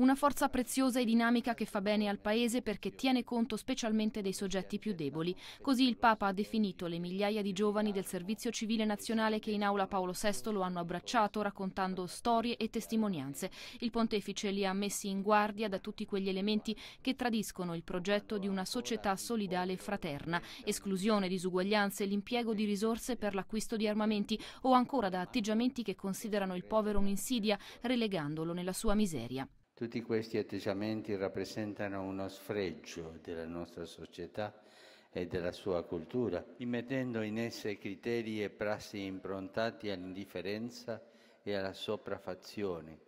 Una forza preziosa e dinamica che fa bene al Paese perché tiene conto specialmente dei soggetti più deboli. Così il Papa ha definito le migliaia di giovani del Servizio Civile Nazionale che in aula Paolo VI lo hanno abbracciato raccontando storie e testimonianze. Il pontefice li ha messi in guardia da tutti quegli elementi che tradiscono il progetto di una società solidale e fraterna, esclusione, disuguaglianze, l'impiego di risorse per l'acquisto di armamenti o ancora da atteggiamenti che considerano il povero un'insidia, relegandolo nella sua miseria. Tutti questi atteggiamenti rappresentano uno sfregio della nostra società e della sua cultura, immettendo in esse criteri e prassi improntati all'indifferenza e alla sopraffazione,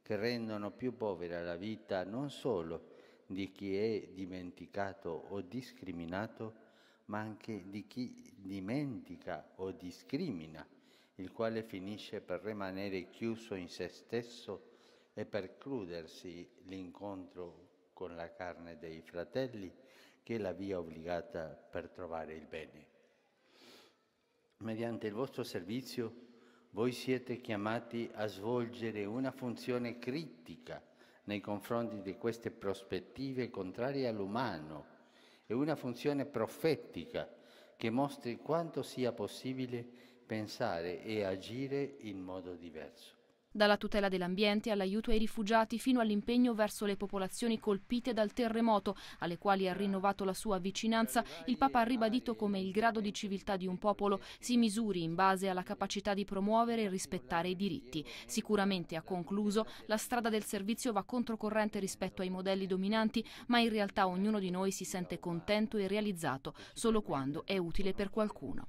che rendono più povera la vita non solo di chi è dimenticato o discriminato, ma anche di chi dimentica o discrimina, il quale finisce per rimanere chiuso in se stesso e percludersi l'incontro con la carne dei fratelli, che la via obbligata per trovare il bene. Mediante il vostro servizio voi siete chiamati a svolgere una funzione critica nei confronti di queste prospettive contrarie all'umano e una funzione profetica che mostri quanto sia possibile pensare e agire in modo diverso dalla tutela dell'ambiente all'aiuto ai rifugiati fino all'impegno verso le popolazioni colpite dal terremoto, alle quali ha rinnovato la sua vicinanza, il Papa ha ribadito come il grado di civiltà di un popolo si misuri in base alla capacità di promuovere e rispettare i diritti. Sicuramente, ha concluso, la strada del servizio va controcorrente rispetto ai modelli dominanti, ma in realtà ognuno di noi si sente contento e realizzato solo quando è utile per qualcuno.